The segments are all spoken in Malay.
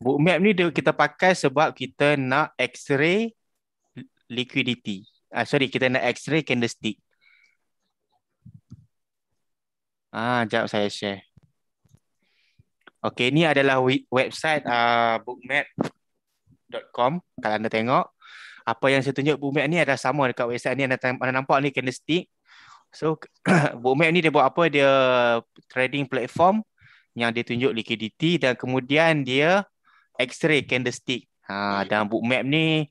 Bookmap ni kita pakai sebab kita nak X-ray liquidity. Ah sorry, kita nak X-ray candlestick. Ah, jap saya share. Okay, ni adalah website uh, ah, bookmap.com. Kalau anda tengok, apa yang saya tunjuk bookmap ni ada sama dekat website ni. Anda, anda nampak ni candlestick. So, bookmap ni dia buat apa? Dia trading platform yang dia tunjuk liquidity dan kemudian dia X-ray candlestick. Ha, hmm. dalam map ni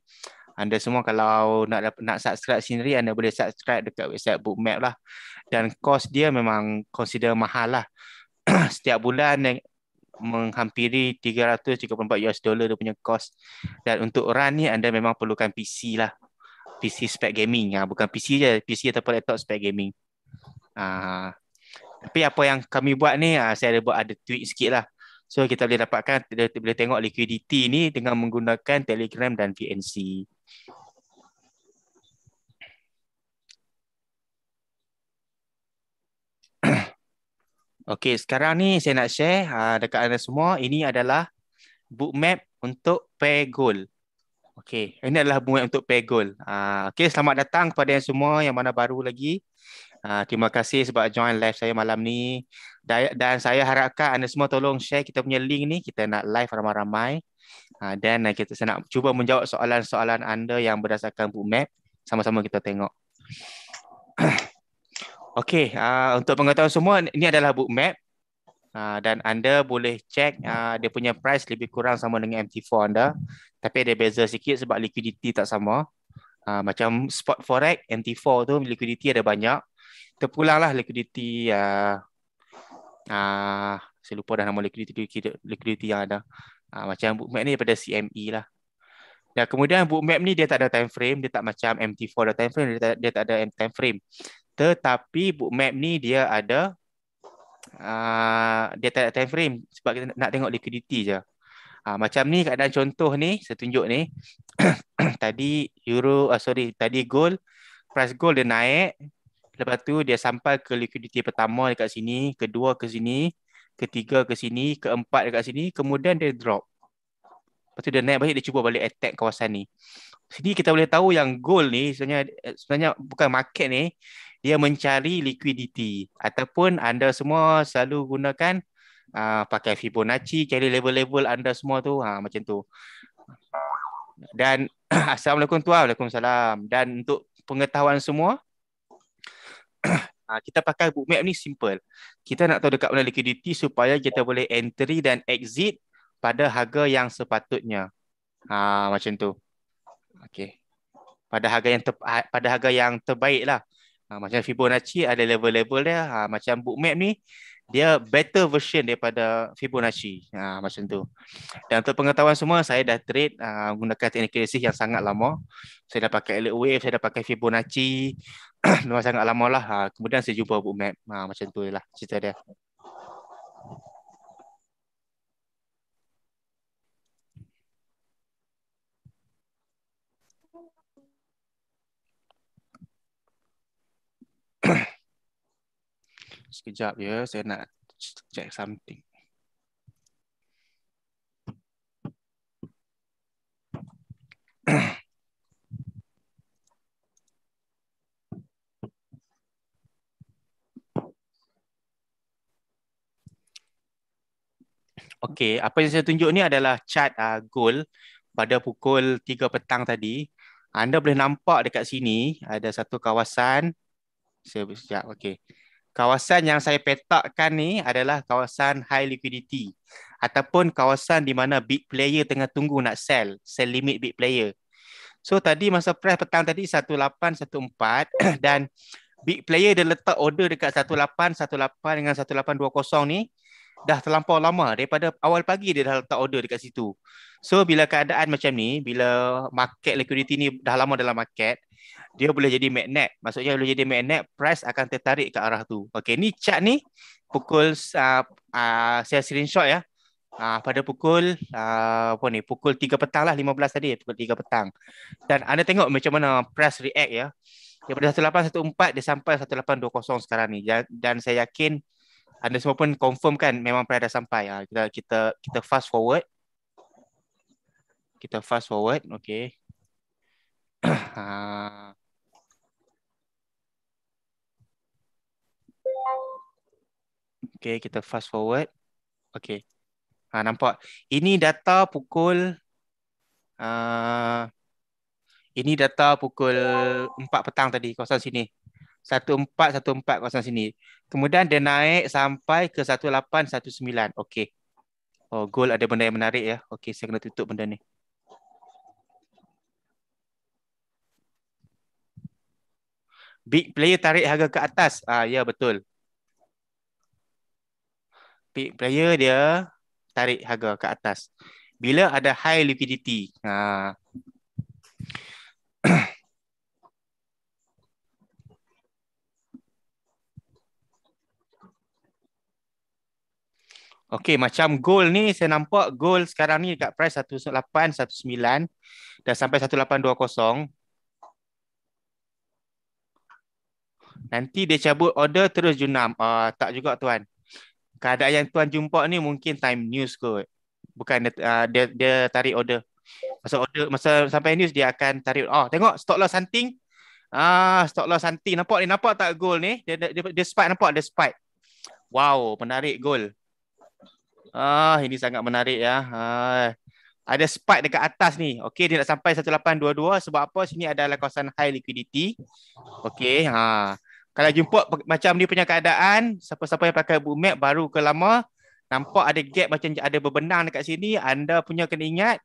anda semua kalau nak nak subscribe sendiri anda boleh subscribe dekat website map lah. Dan kos dia memang consider mahal lah. Setiap bulan menghampiri 334 US dollar dia punya kos. Dan untuk run ni anda memang perlukan PC lah. PC spec gaming. Ha, bukan PC je, PC ataupun laptop spec gaming. Ha, tapi apa yang kami buat ni, ha, saya ada buat ada tweak sikit lah. So kita boleh dapatkan kita boleh tengok liquidity ni dengan menggunakan Telegram dan VNC. Okey, sekarang ni saya nak share ah, dekat anda semua ini adalah book map untuk pay goal. Okey, ini adalah bookmap untuk pay goal. Ah, okey, selamat datang kepada yang semua yang mana baru lagi. Ah, terima kasih sebab join live saya malam ni dan saya harapkan anda semua tolong share kita punya link ni kita nak live ramai-ramai ha, dan uh, kita nak cuba menjawab soalan-soalan anda yang berdasarkan book map sama-sama kita tengok Okey, uh, untuk pengetahuan semua, ini adalah book map ha, dan anda boleh cek uh, dia punya price lebih kurang sama dengan MT4 anda tapi ada beza sikit sebab liquidity tak sama ha, macam spot forex, MT4 tu liquidity ada banyak terpulanglah liquidity uh, uh, saya lupa dah nama liquidity liquidity yang ada. Uh, macam bookmap ni daripada CME lah. Dan kemudian bookmap ni dia tak ada time frame, dia tak macam MT4 ada time frame, dia tak, dia tak ada time frame. Tetapi bookmap ni dia ada uh, dia tak ada time frame sebab kita nak tengok liquidity je. Uh, macam ni keadaan contoh ni, saya tunjuk ni. tadi euro uh, sorry, tadi gold price gold dia naik Lepas tu dia sampai ke liquidity pertama dekat sini, kedua ke sini, ketiga ke sini, keempat dekat sini, kemudian dia drop. Lepas tu dia naik balik, dia cuba balik attack kawasan ni. Sini kita boleh tahu yang goal ni sebenarnya eh, sebenarnya bukan market ni, dia mencari liquidity ataupun anda semua selalu gunakan uh, pakai Fibonacci cari level-level anda semua tu ha, macam tu. Dan Assalamualaikum tuan, Waalaikumsalam. Dan untuk pengetahuan semua, Ah, kita pakai bookmap ni simple. Kita nak tahu dekat mana liquidity supaya kita boleh entry dan exit pada harga yang sepatutnya. Ha, macam tu. Okay. Pada harga yang ah, pada harga yang terbaik lah. Ha, macam Fibonacci ada level-level dia. Ha, macam bookmap ni, dia better version daripada Fibonacci. Ha, macam tu. Dan untuk pengetahuan semua, saya dah trade ah, menggunakan teknik krisis yang sangat lama. Saya dah pakai Elite Wave, saya dah pakai Fibonacci. memang sangat lama lah. Ha, kemudian saya jumpa Bu Map. Ha, macam tu lah cerita dia. Sekejap ya, saya nak check something. Okey, apa yang saya tunjuk ni adalah chart uh, ah, goal pada pukul 3 petang tadi. Anda boleh nampak dekat sini ada satu kawasan. Saya sekejap, okey. Kawasan yang saya petakkan ni adalah kawasan high liquidity ataupun kawasan di mana big player tengah tunggu nak sell, sell limit big player. So tadi masa press petang tadi 1814 dan big player dia letak order dekat 1818 dengan 1820 ni dah terlampau lama daripada awal pagi dia dah letak order dekat situ. So bila keadaan macam ni, bila market liquidity ni dah lama dalam market, dia boleh jadi magnet. Maksudnya boleh jadi magnet, price akan tertarik ke arah tu. Okey, ni chart ni pukul uh, uh, saya screenshot ya. Uh, pada pukul uh, apa ni pukul 3 petang lah 15 tadi pukul 3 petang dan anda tengok macam mana press react ya daripada 1814 dia sampai 1820 sekarang ni dan saya yakin anda semua pun confirm kan memang Pride sampai. Ha, kita kita kita fast forward. Kita fast forward, okay. ha. Okay, kita fast forward. Okay. Ha, nampak? Ini data pukul... Uh, ini data pukul 4 petang tadi, kawasan sini. 1414 kawasan sini. Kemudian dia naik sampai ke 1819. Okey. Oh, goal ada benda yang menarik ya. Okey, saya kena tutup benda ni. Big player tarik harga ke atas. Ah, ya betul. Big player dia tarik harga ke atas. Bila ada high liquidity. Ha. Ah. Okey, macam goal ni saya nampak goal sekarang ni dekat price 1819 dan sampai 1820. Nanti dia cabut order terus junam. Uh, tak juga tuan. Keadaan yang tuan jumpa ni mungkin time news kot. Bukan dia, uh, dia, dia tarik order. Masa order masa sampai news dia akan tarik. Oh, tengok stock loss something. Ah, stock loss something. Nampak ni nampak tak goal ni? Dia dia, dia, dia spike nampak dia spike. Wow, menarik goal. Ah, ini sangat menarik ya. Ah. Ada spike dekat atas ni. Okey, dia nak sampai 1822 sebab apa? Sini adalah kawasan high liquidity. Okey, ha. Kalau jumpa macam ni punya keadaan, siapa-siapa yang pakai book map baru ke lama, nampak ada gap macam ada berbenang dekat sini, anda punya kena ingat,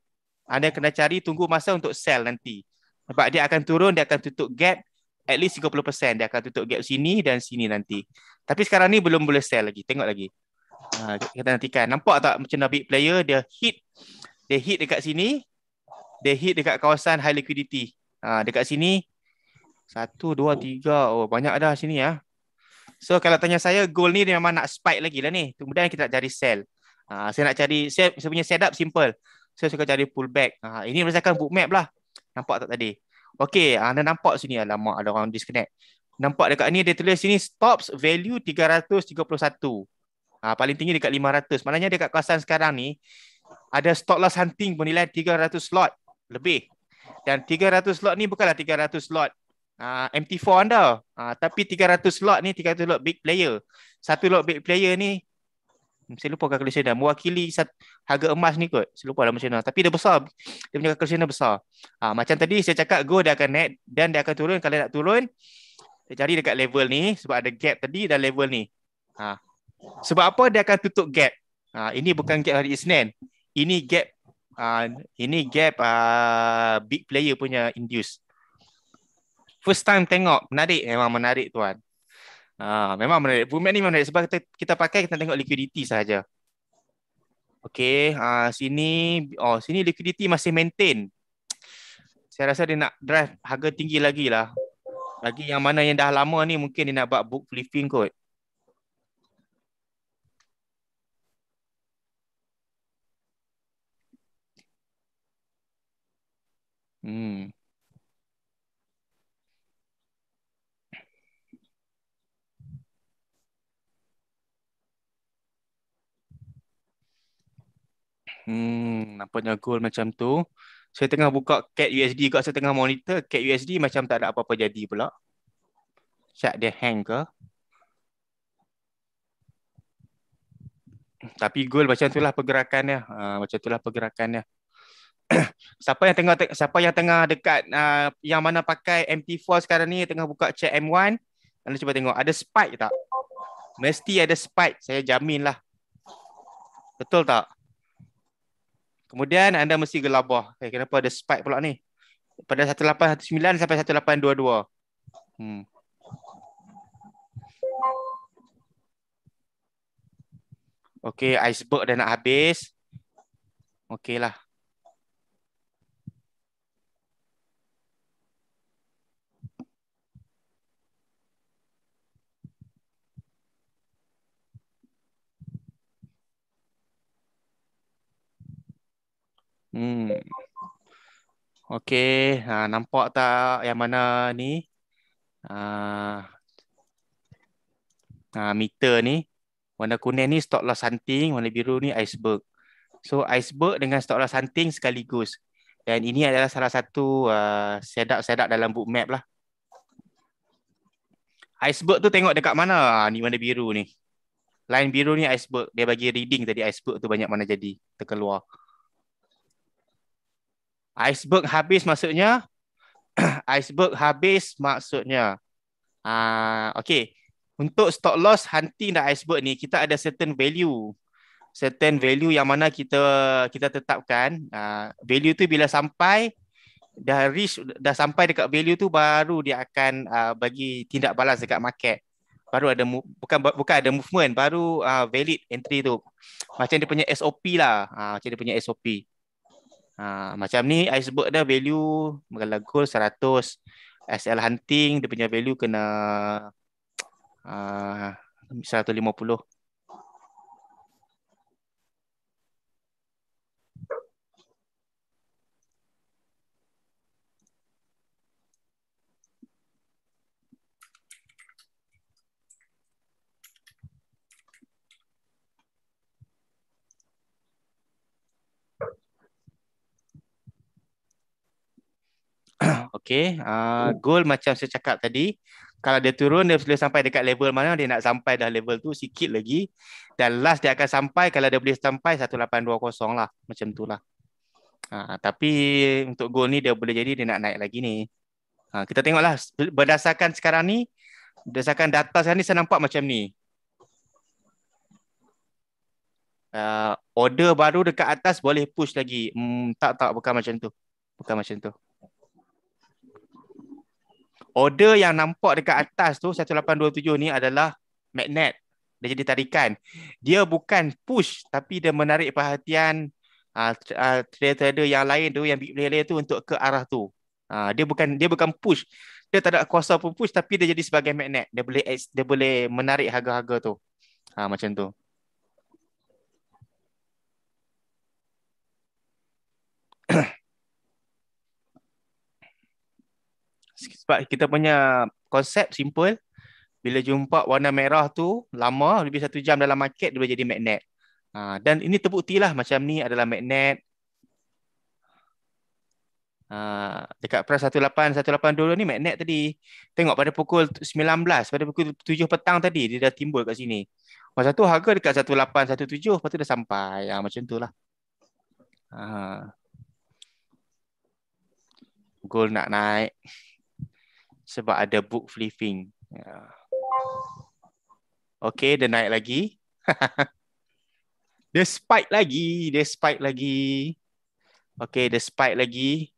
anda kena cari tunggu masa untuk sell nanti. Sebab dia akan turun, dia akan tutup gap at least 30%. Dia akan tutup gap sini dan sini nanti. Tapi sekarang ni belum boleh sell lagi. Tengok lagi. Ah, kita nantikan. Nampak tak macam big player dia hit dia hit dekat sini. Dia hit dekat kawasan high liquidity. Ha, dekat sini satu, dua, tiga. Oh, banyak dah sini ya. So kalau tanya saya, goal ni dia memang nak spike lagi lah ni. Kemudian kita nak cari sell. Ha, saya nak cari, saya, saya punya setup simple. Saya suka cari pullback. Ha, ini berdasarkan book map lah. Nampak tak tadi? Okay, anda nampak sini. Alamak, ada orang disconnect. Nampak dekat ni, dia tulis sini stops value 331. Ha, paling tinggi dekat 500. Maknanya dekat kawasan sekarang ni, ada stock loss hunting bernilai 300 slot lebih. Dan 300 slot ni bukanlah 300 slot uh, MT4 anda. Uh, tapi 300 slot ni 300 slot big player. Satu lot big player ni, hmm, saya lupa kalkulasi dia, mewakili harga emas ni kot. Saya lupa lah macam mana. Tapi dia besar. Dia punya kalkulasi dia besar. Uh, macam tadi saya cakap, go dia akan net dan dia akan turun. Kalau nak turun, saya cari dekat level ni sebab ada gap tadi dan level ni. Uh, sebab apa dia akan tutup gap? Ha, ini bukan gap hari Isnin. Ini gap uh, ini gap uh, big player punya induce. First time tengok, menarik memang menarik tuan. Ha, memang menarik. Bumet ni menarik sebab kita, kita pakai kita tengok liquidity saja. Okey, uh, sini oh sini liquidity masih maintain. Saya rasa dia nak drive harga tinggi lagi lah. Lagi yang mana yang dah lama ni mungkin dia nak buat book flipping kot. Hmm. Hmm, nampaknya gold macam tu. Saya tengah buka CAT USD kat saya tengah monitor CAT USD macam tak ada apa-apa jadi pula. Chat dia hang ke? Tapi gold macam itulah pergerakannya. Ha, macam itulah pergerakannya. siapa yang tengah siapa yang tengah dekat uh, yang mana pakai MT4 sekarang ni tengah buka chat M1 anda cuba tengok ada spike tak mesti ada spike saya jamin lah betul tak kemudian anda mesti gelabah okay, eh, kenapa ada spike pula ni pada 1819 sampai 1822 hmm. Okay, iceberg dah nak habis. Okay lah. Hmm. Okey, ha, nampak tak yang mana ni? Ha, ha, meter ni, warna kuning ni stock loss lah hunting, warna biru ni iceberg. So iceberg dengan stock loss lah hunting sekaligus. Dan ini adalah salah satu sedap-sedap dalam book map lah. Iceberg tu tengok dekat mana ni warna biru ni. Line biru ni iceberg. Dia bagi reading tadi iceberg tu banyak mana jadi terkeluar. keluar. Iceberg habis maksudnya iceberg habis maksudnya. Uh, ah, okay. Untuk stop loss hunting dan iceberg ni kita ada certain value. Certain value yang mana kita kita tetapkan. Uh, value tu bila sampai dah reach dah sampai dekat value tu baru dia akan uh, bagi tindak balas dekat market. Baru ada bukan bukan ada movement baru uh, valid entry tu. Macam dia punya SOP lah. Uh, macam dia punya SOP. Uh, macam ni iceberg dia value kalau gold 100 SL hunting dia punya value kena ah, uh, 150 Okay. Uh, ah, goal macam saya cakap tadi. Kalau dia turun, dia boleh sampai dekat level mana. Dia nak sampai dah level tu sikit lagi. Dan last dia akan sampai kalau dia boleh sampai 1820 lah. Macam tu lah. Uh, tapi untuk goal ni dia boleh jadi dia nak naik lagi ni. Uh, kita tengoklah berdasarkan sekarang ni. Berdasarkan data sekarang ni saya nampak macam ni. Uh, order baru dekat atas boleh push lagi. Hmm, tak, tak. Bukan macam tu. Bukan macam tu order yang nampak dekat atas tu 1827 ni adalah magnet dia jadi tarikan dia bukan push tapi dia menarik perhatian ah, ah, trader-trader uh, yang lain tu yang big player tu untuk ke arah tu uh, dia bukan dia bukan push dia tak ada kuasa pun push tapi dia jadi sebagai magnet dia boleh dia boleh menarik harga-harga tu uh, macam tu Yeah. sebab kita punya konsep simple bila jumpa warna merah tu lama lebih satu jam dalam market dia boleh jadi magnet ha, dan ini terbuktilah macam ni adalah magnet ha, dekat price 18 182 ni magnet tadi tengok pada pukul 19 pada pukul 7 petang tadi dia dah timbul kat sini masa tu harga dekat 18 117 lepas tu dah sampai ha, macam tu lah ha. Gold nak naik sebab ada book flipping. Ya. Okay, dia naik lagi. dia spike lagi, dia spike lagi. Okay, dia spike lagi.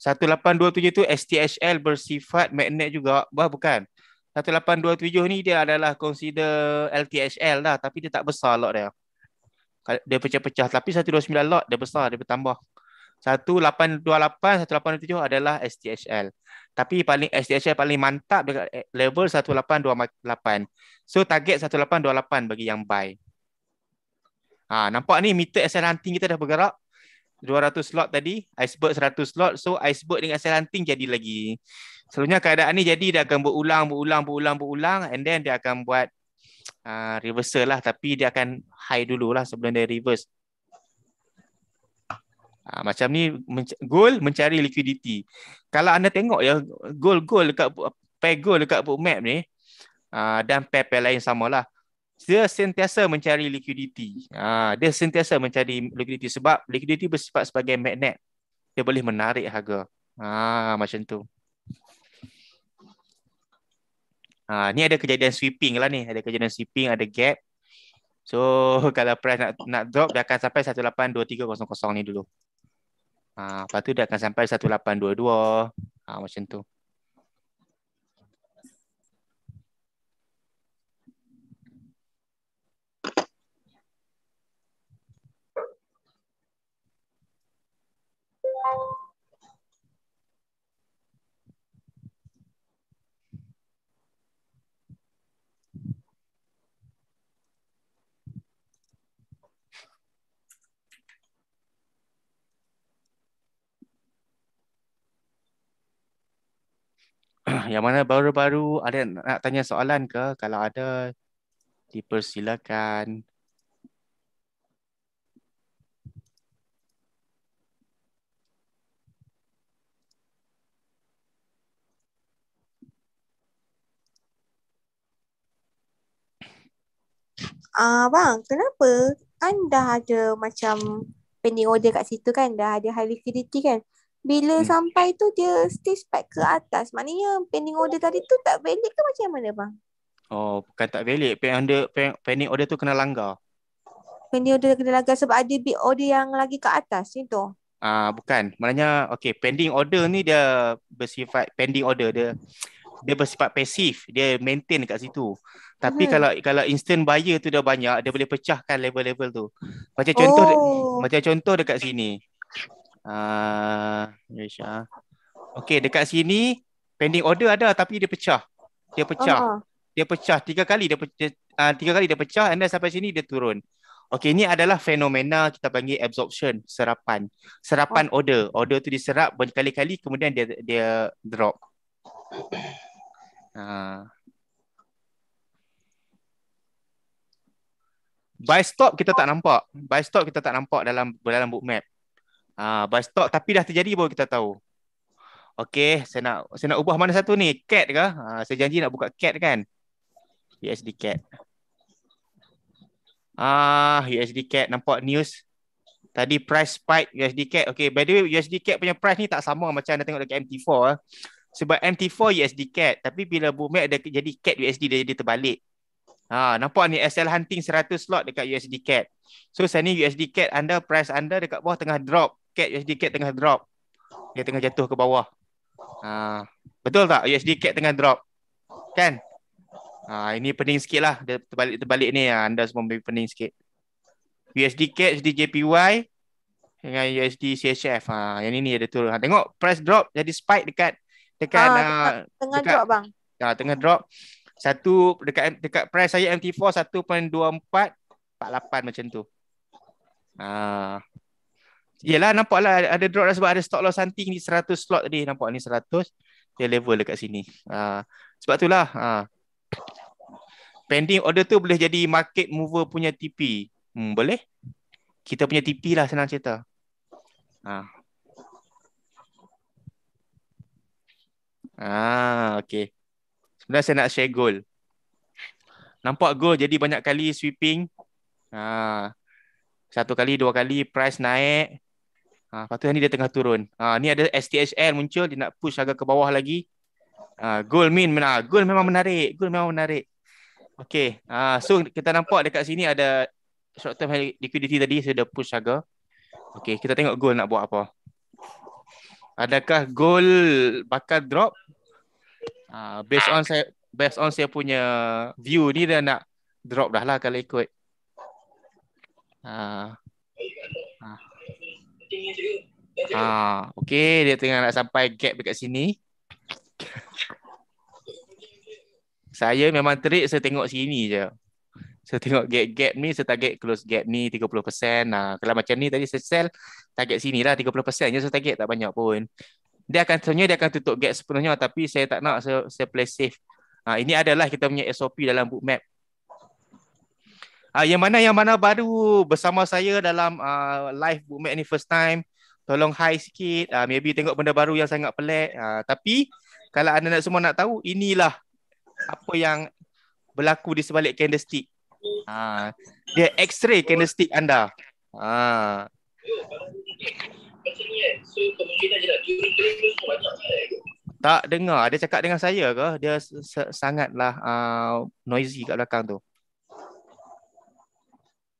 1827 tu STHL bersifat magnet juga. Bah, bukan. 1827 ni dia adalah consider LTHL dah. Tapi dia tak besar lot dia. Dia pecah-pecah. Tapi 129 lot dia besar, dia bertambah. 1828 1827 adalah STHL. Tapi paling STHL paling mantap dekat eh, level 1828. So target 1828 bagi yang buy. Ha, nampak ni meter SL hunting kita dah bergerak. 200 slot tadi, iceberg 100 slot. So iceberg dengan SL hunting jadi lagi. Selalunya keadaan ni jadi dia akan berulang, berulang, berulang, berulang and then dia akan buat uh, reversal lah tapi dia akan high dulu lah sebelum dia reverse. Ha, macam ni menc- goal mencari liquidity. Kalau anda tengok ya goal-goal dekat pair goal dekat book map ni ha, dan pair-pair lain samalah. Dia sentiasa mencari liquidity. Ha, dia sentiasa mencari liquidity sebab liquidity bersifat sebagai magnet. Dia boleh menarik harga. Ha, macam tu. Ha, ni ada kejadian sweeping lah ni. Ada kejadian sweeping, ada gap. So kalau price nak nak drop dia akan sampai 182300 ni dulu. Ah, uh, lepas tu dia akan sampai 1822. Ah, uh, macam tu. yang mana baru-baru ada nak tanya soalan ke? Kalau ada, dipersilakan. Ah, uh, bang, kenapa anda ada macam pending order kat situ kan? Dah ada high liquidity kan? Bila hmm. sampai tu dia still spike ke atas. Maknanya pending order tadi tu tak valid ke macam mana bang? Oh, bukan tak valid. Pending pending order tu kena langgar. Pending order kena langgar sebab ada big order yang lagi ke atas ni tu. Ah, bukan. Maknanya okey, pending order ni dia bersifat pending order dia dia bersifat pasif. Dia maintain kat situ. Tapi hmm. kalau kalau instant buyer tu dah banyak, dia boleh pecahkan level-level tu. Macam contoh oh. macam contoh dekat sini. Ah, uh, ya, Okay, dekat sini pending order ada tapi dia pecah. Dia pecah. Uh-huh. Dia pecah tiga kali dia pecah uh, tiga kali dia pecah and then sampai sini dia turun. Okay, ini adalah fenomena kita panggil absorption, serapan. Serapan oh. order. Order tu diserap berkali-kali kemudian dia dia drop. Uh. Ah. By stop kita tak nampak. Buy stop kita tak nampak dalam dalam book map. Ha, bus stop tapi dah terjadi baru kita tahu. Okey, saya nak saya nak ubah mana satu ni? Cat ke? Ha, saya janji nak buka cat kan. USD cat. Ah, ha, USD cat nampak news tadi price spike USD cat. Okey, by the way USD cat punya price ni tak sama macam anda tengok dekat MT4 eh. Sebab MT4 USD cat, tapi bila Bumek ada jadi cat USD dia jadi terbalik. Ha, nampak ni SL Hunting 100 slot dekat USD CAD. So, sekarang ni USD CAD anda, price anda dekat bawah tengah drop cat USD cat tengah drop. Dia tengah jatuh ke bawah. Ha. Betul tak USD cat tengah drop? Kan? Ha. Ini pening sikit lah. Terbalik-terbalik ni ha, anda semua lebih pening sikit. USD cat, USD JPY dengan USD CHF. Ha. Yang ini ada turun. Ha. Tengok price drop jadi spike dekat dekat, ha, dekat uh, tengah dekat, drop bang. Ya, tengah drop. Satu dekat dekat price saya MT4 1.2448 macam tu. Ah. Yelah nampak lah ada drop lah sebab ada stock loss hunting ni 100 slot tadi nampak ni 100 dia level dekat sini. Uh, sebab itulah uh, pending order tu boleh jadi market mover punya TP. Hmm, boleh? Kita punya TP lah senang cerita. Ah. Ha. Uh. okay. Sebenarnya saya nak share goal. Nampak goal jadi banyak kali sweeping. Ah. Uh. Satu kali, dua kali, price naik. Ha, lepas tu ni dia tengah turun. Ha, ni ada STHL muncul. Dia nak push agak ke bawah lagi. Ha, goal min. Ha, goal memang menarik. Goal memang menarik. Okay. Ha, so kita nampak dekat sini ada short term liquidity tadi. Saya dah push agak. Okay. Kita tengok goal nak buat apa. Adakah goal bakal drop? Ha, based on saya based on saya punya view ni dia nak drop dah lah kalau ikut. Ha, Ah, okey, dia tengah nak sampai gap dekat sini. saya memang terik saya tengok sini je. Saya tengok gap gap ni, saya target close gap ni 30%. Nah, kalau macam ni tadi saya sell target sini lah 30% je saya target tak banyak pun. Dia akan sebenarnya dia akan tutup gap sepenuhnya tapi saya tak nak saya, saya play safe. Ha, ini adalah kita punya SOP dalam bookmap Uh, yang mana yang mana baru bersama saya dalam uh, live bookmate ni first time. Tolong high sikit. Uh, maybe tengok benda baru yang sangat pelik. Uh, tapi kalau anda nak semua nak tahu inilah apa yang berlaku di sebalik candlestick. Uh, dia x-ray candlestick anda. Ah. Uh. Tak dengar. Dia cakap dengan saya ke? Dia sangatlah uh, noisy kat belakang tu.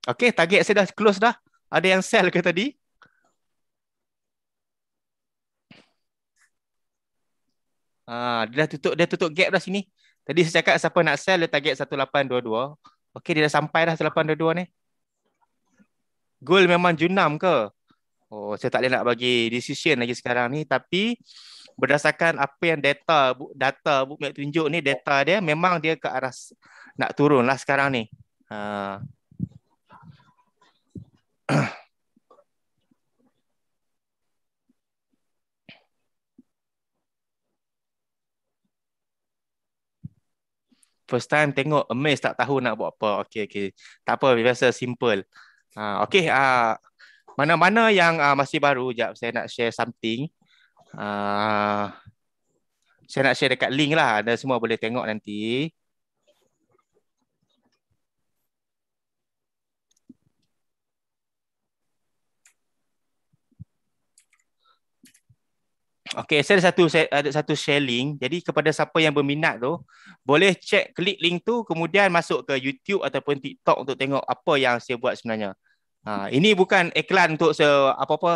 Okay, target saya dah close dah. Ada yang sell ke tadi? Ha, dia dah tutup dia tutup gap dah sini. Tadi saya cakap siapa nak sell, dia target 1822. Okay, dia dah sampai dah 1822 ni. Goal memang junam ke? Oh, saya tak boleh nak bagi decision lagi sekarang ni. Tapi berdasarkan apa yang data data bu tunjuk ni, data dia memang dia ke arah nak turun lah sekarang ni. Haa. First time tengok amazed tak tahu nak buat apa. Okay, okay, Tak apa biasa simple. Ha uh, okey uh, mana-mana yang uh, masih baru jap saya nak share something. Uh, saya nak share dekat link lah. Anda semua boleh tengok nanti. Okay, saya ada satu saya ada satu sharing. Jadi kepada siapa yang berminat tu, boleh check klik link tu kemudian masuk ke YouTube ataupun TikTok untuk tengok apa yang saya buat sebenarnya. Ha, ini bukan iklan untuk se apa apa.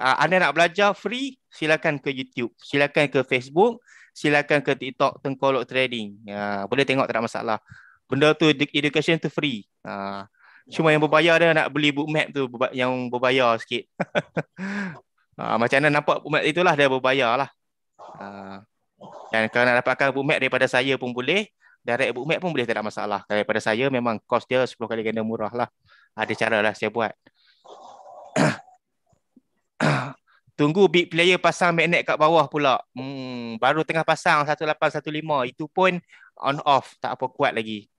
Ha, anda nak belajar free, silakan ke YouTube, silakan ke Facebook, silakan ke TikTok Tengkolok Trading. Ha, boleh tengok tak ada masalah. Benda tu education tu free. Ha, cuma yang berbayar dia nak beli book map tu yang berbayar sikit. Uh, macam mana nampak bookmark itulah dia berbayar lah. Uh, dan kalau nak dapatkan bookmark daripada saya pun boleh. Direct bookmark pun boleh tak ada masalah. Daripada saya memang kos dia 10 kali ganda murah lah. Ada ha, cara lah saya buat. Tunggu big player pasang magnet kat bawah pula. Hmm, baru tengah pasang 1815. Itu pun on off. Tak apa kuat lagi.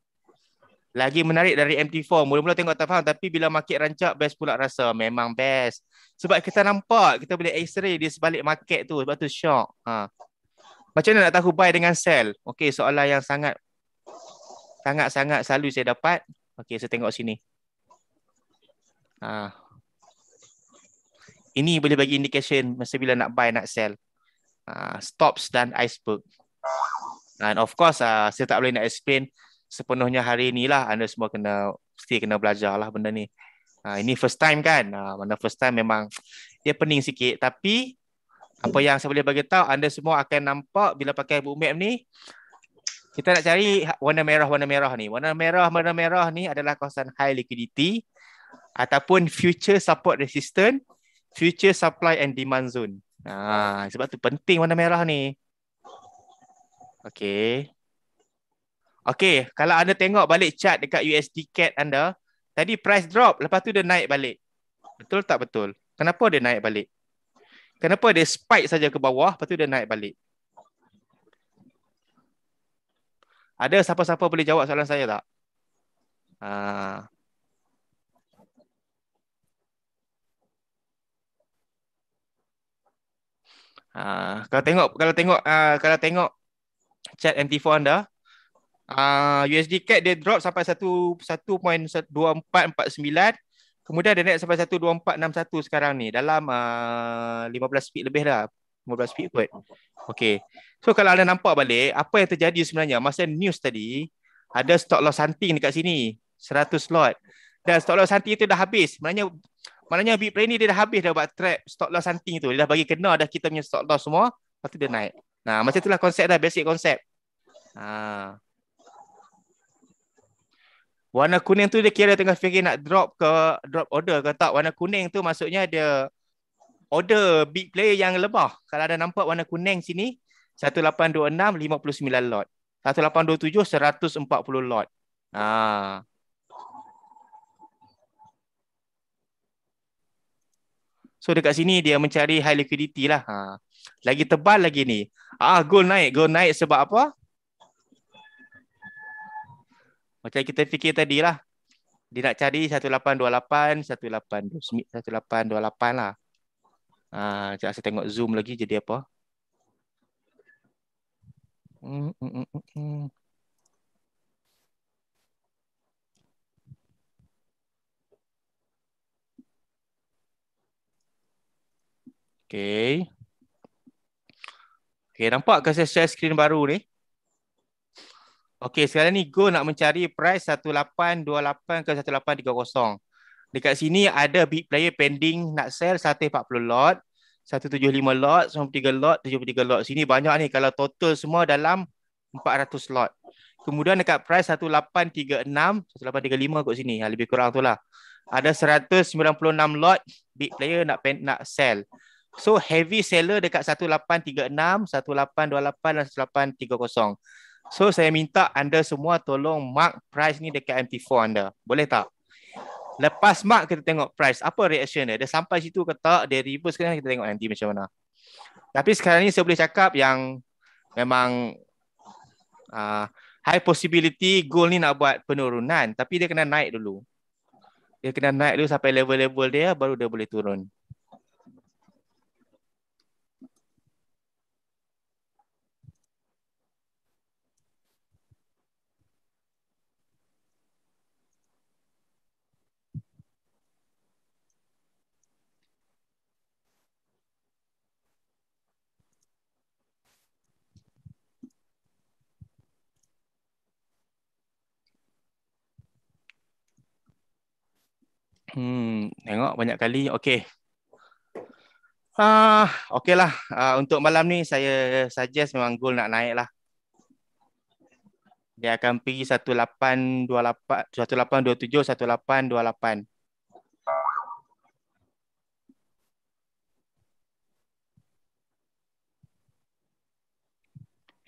Lagi menarik dari MT4. Mula-mula tengok tak faham tapi bila market rancak best pula rasa. Memang best. Sebab kita nampak kita boleh x-ray di sebalik market tu. Sebab tu shock. Ha. Macam mana nak tahu buy dengan sell? okay, soalan yang sangat sangat-sangat selalu saya dapat. Okay, saya tengok sini. Ha. Ini boleh bagi indication masa bila nak buy nak sell. Ha. stops dan iceberg. And of course uh, saya tak boleh nak explain sepenuhnya hari lah anda semua kena mesti kena belajar lah benda ni. Ha, ini first time kan? Ha, mana first time memang dia pening sikit tapi apa yang saya boleh beritahu anda semua akan nampak bila pakai book map ni kita nak cari warna merah warna merah ni. Warna merah warna merah ni adalah kawasan high liquidity ataupun future support resistance, future supply and demand zone. Ha, sebab tu penting warna merah ni. Okay. Okay, kalau anda tengok balik chart dekat USD CAD anda, tadi price drop, lepas tu dia naik balik. Betul tak betul? Kenapa dia naik balik? Kenapa dia spike saja ke bawah, lepas tu dia naik balik? Ada siapa-siapa boleh jawab soalan saya tak? Uh. Uh, kalau tengok kalau tengok uh, kalau tengok chat MT4 anda, uh, uh, ah, USD CAD dia drop sampai 1.2449 kemudian dia naik sampai 1.2461 sekarang ni dalam uh, ah, 15 feet lebih lah 15 feet kot Okay So kalau anda nampak balik Apa yang terjadi sebenarnya Masa news tadi Ada stock loss hunting dekat sini 100 lot, Dan stock loss hunting itu dah habis Maknanya Maknanya big play ni dia dah habis Dah buat trap stock loss hunting tu Dia dah bagi kena dah kita punya stock loss semua Lepas tu dia naik Nah macam itulah konsep dah Basic konsep Haa ah warna kuning tu dia kira tengah fikir nak drop ke drop order ke tak warna kuning tu maksudnya dia order big player yang lemah kalau ada nampak warna kuning sini 1826 59 lot 1827 140 lot ha So dekat sini dia mencari high liquidity lah. Ha. Lagi tebal lagi ni. Ah gold naik, gold naik sebab apa? macam kita fikir tadi lah. Dia nak cari 1828, 1828, 1828 lah. Ha, sekejap uh, saya tengok zoom lagi jadi apa. Hmm, hmm, hmm, okay. Okay, nampak ke saya share screen baru ni? Okey, sekarang ni go nak mencari price 1828 ke 1830. Dekat sini ada big player pending nak sell satu 140 lot, 175 lot, 93 lot, 73 lot. Sini banyak ni kalau total semua dalam 400 lot. Kemudian dekat price 1836, 1835 kat sini. Ha, lebih kurang tu lah. Ada 196 lot big player nak nak sell. So heavy seller dekat 1836, 1828 dan 1830. So saya minta anda semua tolong mark price ni dekat MT4 anda. Boleh tak? Lepas mark kita tengok price. Apa reaction dia? Dia sampai situ ke tak? Dia reverse ke kita tengok nanti macam mana. Tapi sekarang ni saya boleh cakap yang memang uh, high possibility goal ni nak buat penurunan. Tapi dia kena naik dulu. Dia kena naik dulu sampai level-level dia baru dia boleh turun. Hmm, tengok banyak kali. Okey. Ah, okeylah. Ah, untuk malam ni saya suggest memang goal nak naik lah. Dia akan pergi 1828, 1827,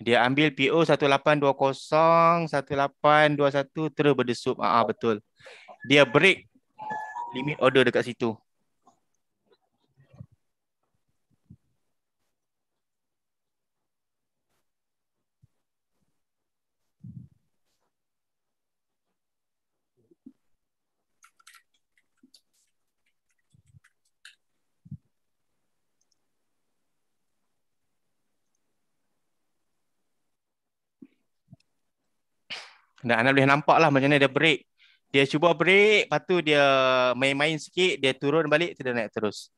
Dia ambil PO 1820, 1821, terus berdesup. Ah, betul. Dia break limit order dekat situ. Dan anda boleh nampak lah macam mana dia break. Dia cuba break, lepas tu dia main-main sikit, dia turun balik, dia naik terus.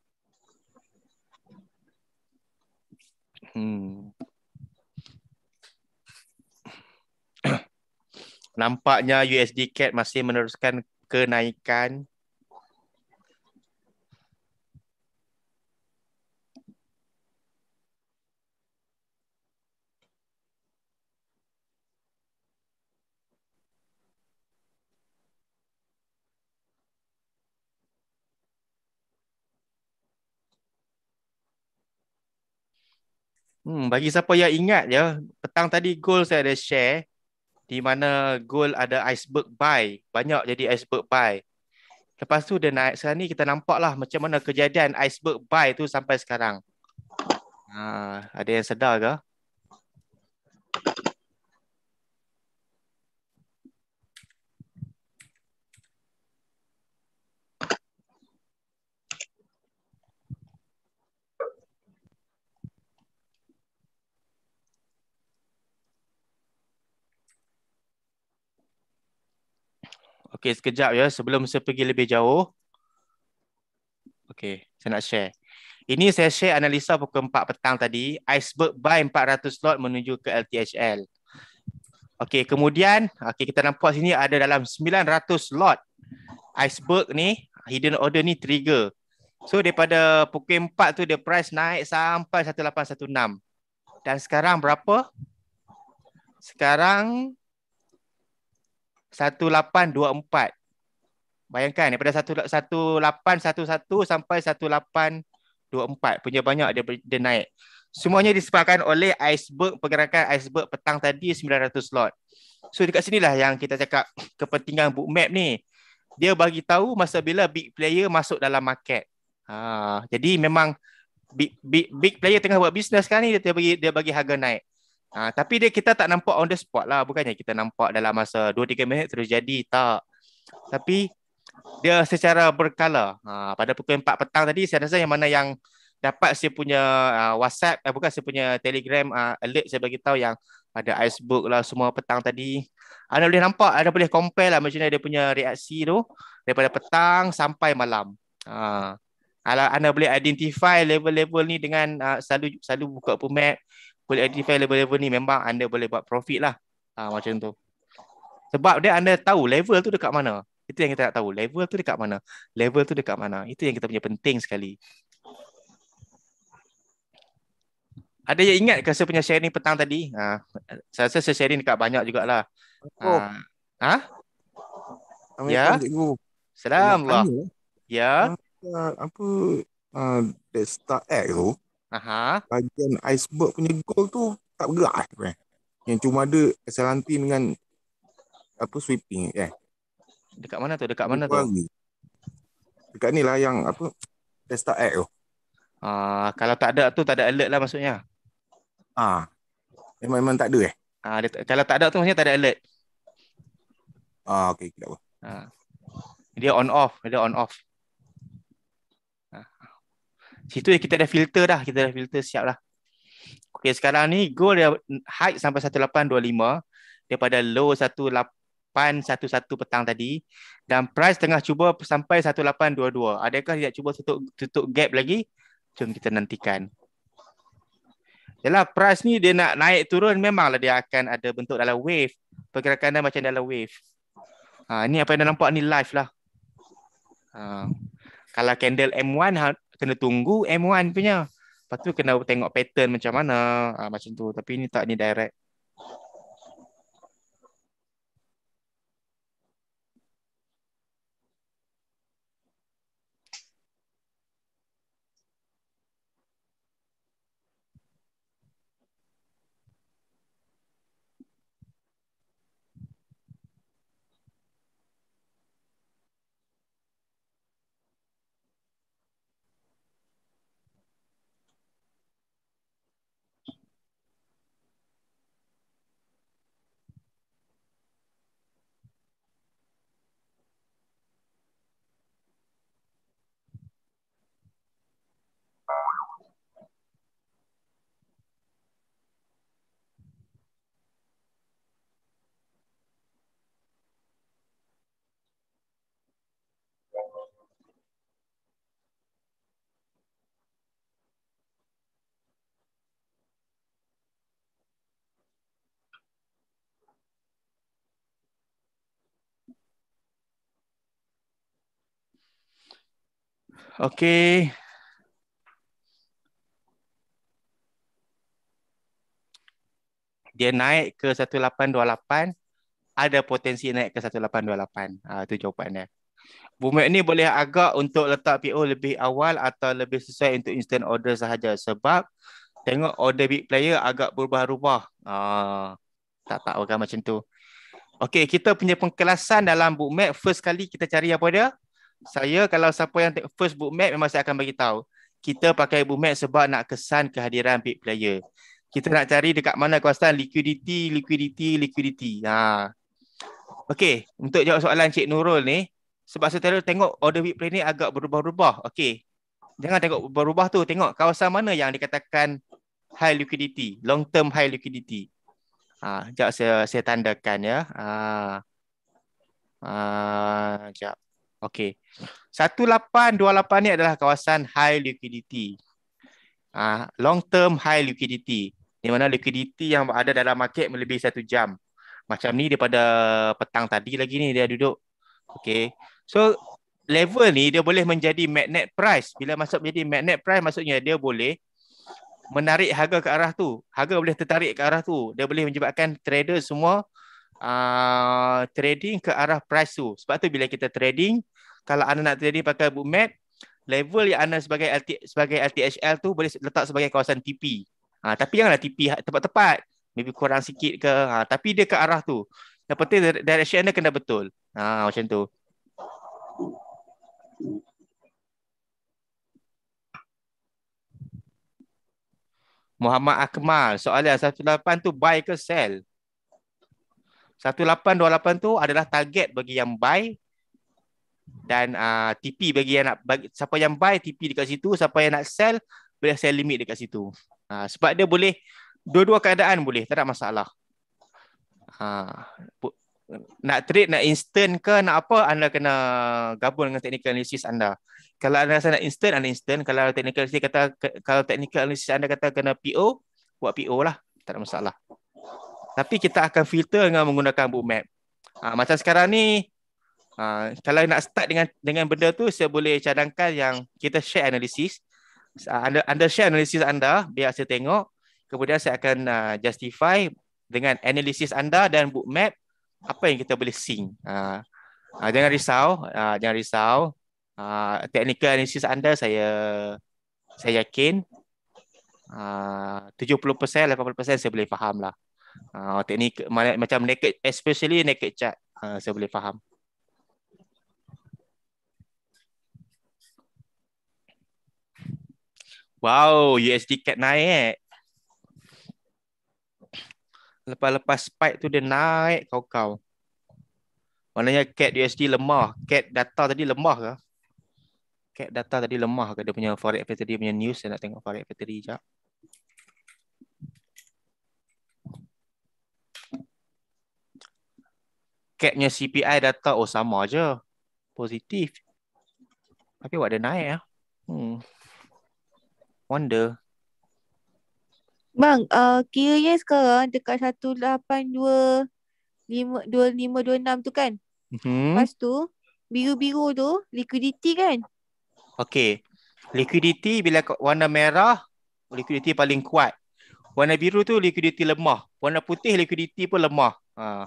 Hmm. Nampaknya USD CAD masih meneruskan kenaikan. bagi siapa yang ingat ya, petang tadi goal saya ada share di mana goal ada iceberg buy, banyak jadi iceberg buy. Lepas tu dia naik sekarang ni kita lah macam mana kejadian iceberg buy tu sampai sekarang. Ha, ada yang sedar ke? Okay, sekejap ya. Sebelum saya pergi lebih jauh. Okay, saya nak share. Ini saya share analisa pukul 4 petang tadi. Iceberg buy 400 lot menuju ke LTHL. Okay, kemudian okay, kita nampak sini ada dalam 900 lot. Iceberg ni, hidden order ni trigger. So, daripada pukul 4 tu, the price naik sampai 1816. Dan sekarang berapa? Sekarang 1824. Bayangkan daripada 1811 sampai 1824 punya banyak dia, dia naik. Semuanya disebabkan oleh iceberg pergerakan iceberg petang tadi 900 lot. So dekat sinilah yang kita cakap kepentingan book map ni. Dia bagi tahu masa bila big player masuk dalam market. Ha, jadi memang big big big player tengah buat bisnes kan? ni dia bagi dia bagi harga naik. Ha, tapi dia kita tak nampak on the spot lah. Bukannya kita nampak dalam masa 2-3 minit terus jadi. Tak. Tapi dia secara berkala. Ha, pada pukul 4 petang tadi, saya rasa yang mana yang dapat saya punya uh, WhatsApp, eh, bukan saya punya Telegram uh, alert saya bagi tahu yang ada iceberg lah semua petang tadi. Anda boleh nampak, anda boleh compare lah macam mana dia punya reaksi tu daripada petang sampai malam. Ha. Anda boleh identify level-level ni dengan uh, selalu, selalu buka pun map boleh identify level-level ni memang anda boleh buat profit lah ha, macam tu sebab dia anda tahu level tu dekat mana itu yang kita nak tahu level tu dekat mana level tu dekat mana itu yang kita punya penting sekali ada yang ingat ke saya punya sharing petang tadi ha, saya rasa saya sharing dekat banyak jugalah ha. ha? ya Assalamualaikum. Ya. ya? Apa uh, that start act tu? Aha. Bagian iceberg punya gol tu tak bergerak eh. Yang cuma ada Asalanti dengan apa sweeping eh. Kan? Dekat mana tu? Dekat mana tu? Lagi. Dekat ni lah yang apa Testa Act tu. Ah, uh, kalau tak ada tu tak ada alert lah maksudnya. Ah. Memang, memang tak ada eh. Ah, uh, kalau tak ada tu maksudnya tak ada alert. Ah, okey, tak apa. Ah. Uh. Dia on off, dia on off. Situ kita dah filter dah, kita dah filter siap lah. Okay, sekarang ni goal dia high sampai 1825 daripada low 1811 petang tadi dan price tengah cuba sampai 1822. Adakah dia cuba tutup, tutup gap lagi? Jom kita nantikan. Yalah, price ni dia nak naik turun memanglah dia akan ada bentuk dalam wave. Pergerakan dia macam dalam wave. Ha, ni apa yang anda nampak ni live lah. Ha, kalau candle M1 kena tunggu M1 punya. Lepas tu kena tengok pattern macam mana. Ha, macam tu. Tapi ni tak ni direct. Okay. Dia naik ke 1828. Ada potensi naik ke 1828. Ah, itu uh, jawapannya. Bumet ini boleh agak untuk letak PO lebih awal atau lebih sesuai untuk instant order sahaja. Sebab tengok order big player agak berubah-ubah. Uh, ah, tak tak orang macam tu. Okey, kita punya pengkelasan dalam bookmap. First kali kita cari apa dia? saya kalau siapa yang take first book map memang saya akan bagi tahu kita pakai book map sebab nak kesan kehadiran big player kita nak cari dekat mana kawasan liquidity liquidity liquidity ha okay. untuk jawab soalan cik nurul ni sebab saya terus tengok order big player ni agak berubah-ubah Okay. jangan tengok berubah tu tengok kawasan mana yang dikatakan high liquidity long term high liquidity ha jap saya saya tandakan ya ha ha jap Okey. 1828 ni adalah kawasan high liquidity. Ah, long term high liquidity. Di mana liquidity yang ada dalam market melebihi satu jam. Macam ni daripada petang tadi lagi ni dia duduk. Okey. So level ni dia boleh menjadi magnet price. Bila masuk menjadi magnet price maksudnya dia boleh menarik harga ke arah tu. Harga boleh tertarik ke arah tu. Dia boleh menyebabkan trader semua uh, trading ke arah price tu. Sebab tu bila kita trading, kalau anda nak trading pakai bookmap, level yang anda sebagai LT, sebagai LTHL tu boleh letak sebagai kawasan TP. Uh, ah, tapi janganlah TP ha, tepat-tepat. Maybe kurang sikit ke. Uh, tapi dia ke arah tu. Yang penting direction anda kena betul. Uh, macam tu. Muhammad Akmal, soalan 18 tu buy ke sell? 1828 tu adalah target bagi yang buy dan uh, ah, TP bagi yang nak bagi, siapa yang buy TP dekat situ siapa yang nak sell boleh sell limit dekat situ. Uh, sebab dia boleh dua-dua keadaan boleh tak ada masalah. Ha uh, nak trade nak instant ke nak apa anda kena gabung dengan technical analysis anda. Kalau anda rasa nak instant anda instant kalau technical analysis kata kalau technical analysis anda kata kena PO buat PO lah tak ada masalah. Tapi kita akan filter dengan menggunakan book map. Ha, macam sekarang ni, ha, kalau nak start dengan dengan benda tu, saya boleh cadangkan yang kita share analisis. Ha, anda, anda share analisis anda, biar saya tengok. Kemudian saya akan uh, justify dengan analisis anda dan book map apa yang kita boleh sing. Ha, ha, jangan risau, ha, jangan risau. Ha, technical analisis anda saya saya yakin. Uh, 70% 80% saya boleh faham lah uh, teknik macam naked especially naked chart uh, ah, saya boleh faham Wow, USD e CAD naik. Lepas-lepas spike tu dia naik kau-kau. Maknanya CAD USD e lemah. CAD data tadi lemah ke? CAD data tadi lemah ke? Dia punya forex factory, dia punya news. Saya nak tengok forex factory sekejap. CAPnya CPI data oh sama aja. Positif. Tapi buat dia naik ah. Hmm. Wonder. Bang, uh, kiranya sekarang dekat 182 5 2526 tu kan? Mhm. Lepas tu biru-biru tu liquidity kan? Okay. Liquidity bila warna merah liquidity paling kuat. Warna biru tu liquidity lemah. Warna putih liquidity pun lemah. Ha.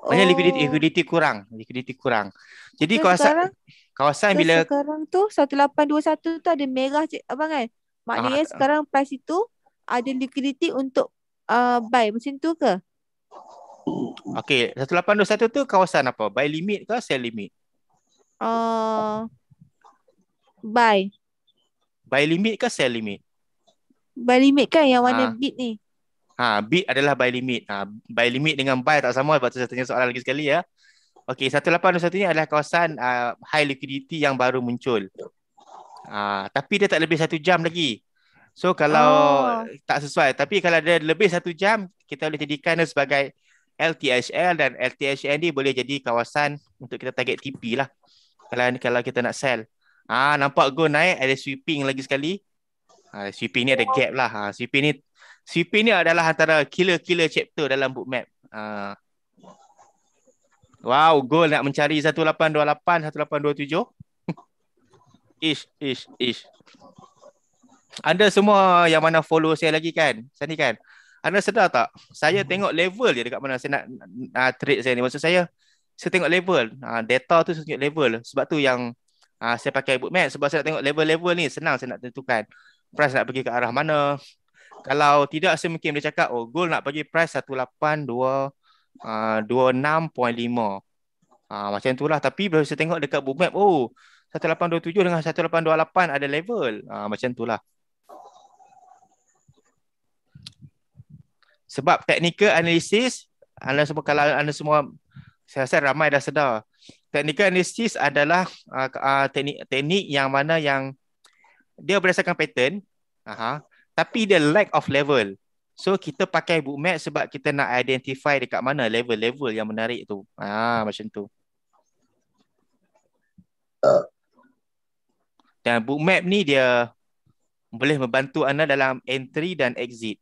Oh. liquidity, liquidity kurang, liquidity kurang. Jadi so, kawasan sekarang, kawasan so bila sekarang tu 1821 tu ada merah cik abang kan. Maknanya ah, sekarang price itu ada liquidity untuk uh, buy macam tu ke? Okey, 1821 tu kawasan apa? Buy limit ke sell limit? Uh, buy. Buy limit ke sell limit? Buy limit kan yang warna ha. Ah. bid ni. Ha, bid adalah buy limit. Ha, buy limit dengan buy tak sama sebab tu saya tanya soalan lagi sekali ya. Okey, 1821 ni adalah kawasan uh, high liquidity yang baru muncul. Uh, tapi dia tak lebih satu jam lagi. So kalau oh. tak sesuai, tapi kalau dia lebih satu jam, kita boleh jadikan dia sebagai LTHL dan LTHL ni boleh jadi kawasan untuk kita target TP lah. Kalau kalau kita nak sell. Ah nampak go naik ada sweeping lagi sekali. Uh, sweeping ni ada gap lah. Uh, sweeping ni Sweeping ni adalah antara killer-killer chapter dalam bookmap. Uh. Wow, goal nak mencari 1828, 1827. ish, ish, ish. Anda semua yang mana follow saya lagi kan? Sini kan? Anda sedar tak? Saya tengok level je dekat mana saya nak uh, trade saya ni. Maksud saya, saya tengok level. Uh, data tu saya tengok level. Sebab tu yang uh, saya pakai map Sebab saya nak tengok level-level ni. Senang saya nak tentukan. Price nak pergi ke arah mana kalau tidak saya mungkin boleh cakap oh gold nak bagi price 182 uh, 26.5. Uh, macam itulah tapi bila saya tengok dekat book map oh 1827 dengan 1828 ada level. Uh, macam itulah. Sebab technical analysis anda semua kalau anda semua saya rasa ramai dah sedar. Technical analysis adalah uh, uh, teknik teknik yang mana yang dia berdasarkan pattern. Aha. Uh-huh tapi dia lack of level. So kita pakai book map sebab kita nak identify dekat mana level-level yang menarik tu. Ha ah, macam tu. Dan book map ni dia boleh membantu anda dalam entry dan exit.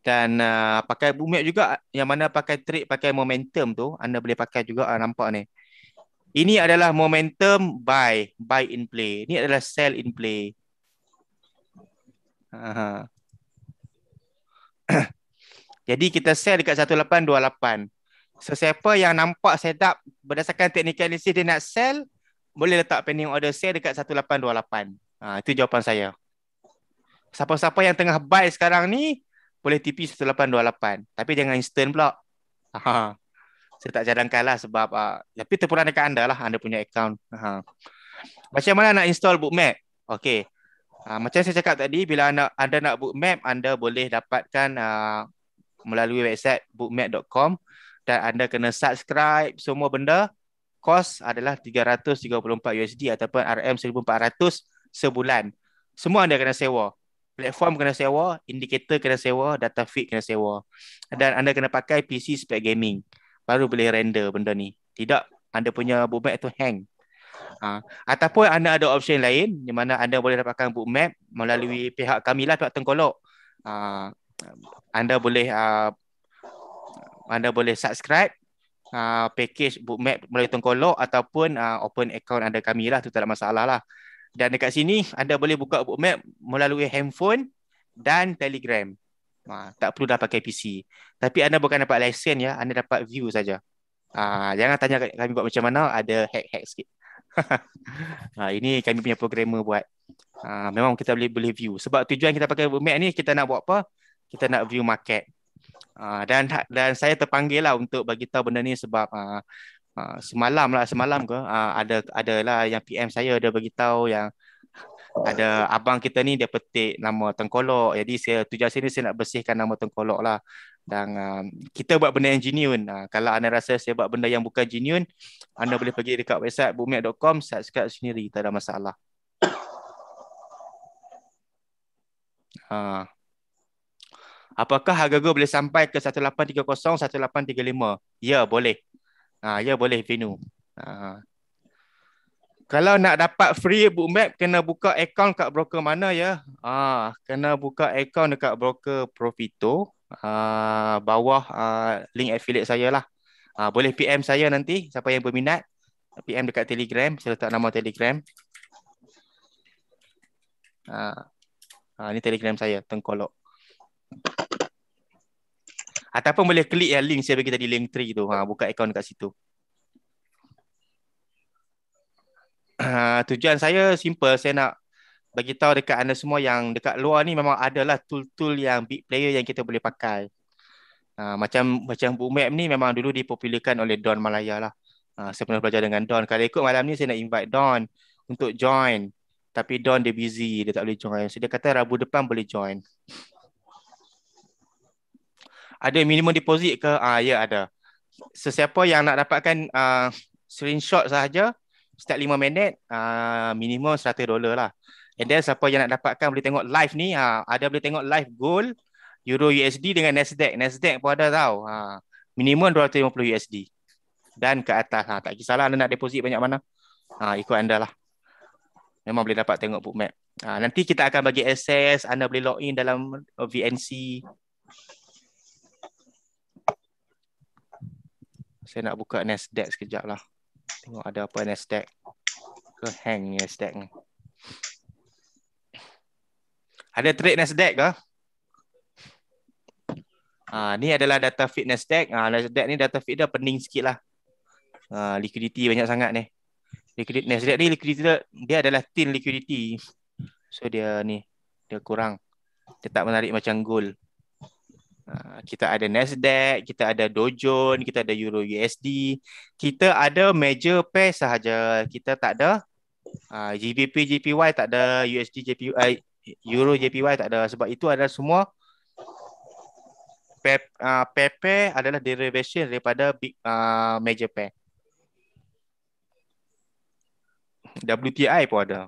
dan uh, pakai bumiak juga yang mana pakai trick pakai momentum tu anda boleh pakai juga uh, nampak ni ini adalah momentum buy buy in play ini adalah sell in play jadi kita sell dekat 1828 sesiapa yang nampak setup berdasarkan teknik analisis dia nak sell boleh letak pending order sell dekat 1828 uh, ah, itu jawapan saya siapa-siapa yang tengah buy sekarang ni boleh TP 1828 tapi jangan instant pula ha saya tak cadangkan lah sebab uh, tapi terpulang dekat anda lah anda punya account ha. macam mana nak install bookmap okey uh, macam saya cakap tadi bila anda anda nak bookmap anda boleh dapatkan uh, melalui website bookmap.com dan anda kena subscribe semua benda kos adalah 334 USD ataupun RM 1400 sebulan semua anda kena sewa platform kena sewa, indikator kena sewa, data feed kena sewa. Dan anda kena pakai PC spec gaming. Baru boleh render benda ni. Tidak, anda punya bookmap tu hang. Ha. Ataupun anda ada option lain di mana anda boleh dapatkan bookmap melalui pihak kami lah, pihak Tengkolok. Ha. Anda boleh uh, anda boleh subscribe uh, package bookmap melalui Tengkolok ataupun uh, open account anda kami lah. Itu tak ada masalah lah. Dan dekat sini anda boleh buka book map melalui handphone dan telegram. Ha, tak perlu dah pakai PC. Tapi anda bukan dapat lesen ya, anda dapat view saja. Ha, jangan tanya kami buat macam mana, ada hack-hack sikit. ha, ini kami punya programmer buat. Ha, memang kita boleh boleh view. Sebab tujuan kita pakai book map ni, kita nak buat apa? Kita nak view market. Ha, dan ha, dan saya terpanggil lah untuk bagi tahu benda ni sebab uh, Ha, semalam lah semalam ke uh, ada ada lah yang PM saya ada bagi tahu yang ada abang kita ni dia petik nama tengkolok jadi saya tujuan sini saya nak bersihkan nama tengkolok lah dan um, kita buat benda yang genuine uh, kalau anda rasa saya buat benda yang bukan genuine anda boleh pergi dekat website bumiak.com subscribe sendiri tak ada masalah uh. Apakah harga gua boleh sampai ke 1830 1835? Ya, boleh. Ah ha, ya boleh Vinu. Ha. Kalau nak dapat free book map kena buka account kat broker mana ya? Ah ha, kena buka account dekat broker Profito ha, bawah ha, link affiliate saya lah. Ha, boleh PM saya nanti siapa yang berminat. PM dekat Telegram, saya letak nama Telegram. Ah ha. ha, ni Telegram saya, Tengkolok. Ataupun boleh klik yang link saya bagi tadi link tree tu. Ha, buka akaun kat situ. Uh, tujuan saya simple. Saya nak bagi tahu dekat anda semua yang dekat luar ni memang adalah tool-tool yang big player yang kita boleh pakai. Uh, macam macam Boom Map ni memang dulu dipopularkan oleh Don Malaya lah. Uh, saya pernah belajar dengan Don. Kalau ikut malam ni saya nak invite Don untuk join. Tapi Don dia busy, dia tak boleh join. So dia kata Rabu depan boleh join ada minimum deposit ke? Ah ya ada. Sesiapa yang nak dapatkan uh, screenshot sahaja setiap 5 minit uh, minimum 100 dolar lah. And then siapa yang nak dapatkan boleh tengok live ni ha, ada boleh tengok live gold euro USD dengan Nasdaq. Nasdaq pun ada tau. Ha, minimum 250 USD dan ke atas. Ha, tak kisahlah anda nak deposit banyak mana. Ha, ikut anda lah. Memang boleh dapat tengok bookmap. Ha, nanti kita akan bagi access. Anda boleh log in dalam VNC. Saya nak buka Nasdaq sekejap lah. Tengok ada apa Nasdaq. Ke hang Nasdaq ni. Ada trade Nasdaq ke? Ha, ni adalah data feed Nasdaq. Ha, Nasdaq ni data feed dah pening sikit lah. Ha, liquidity banyak sangat ni. Liquidity, Nasdaq ni liquidity dia, dia adalah thin liquidity. So dia ni, dia kurang. Dia tak menarik macam gold. Ah, kita ada Nasdaq, kita ada Dow Jones, kita ada Euro USD. Kita ada major pair sahaja. Kita tak ada uh, ah, GBP JPY tak ada USD JPY uh, eh, Euro JPY tak ada sebab itu adalah semua pair uh, pair adalah derivation daripada big, uh, major pair. WTI pun ada.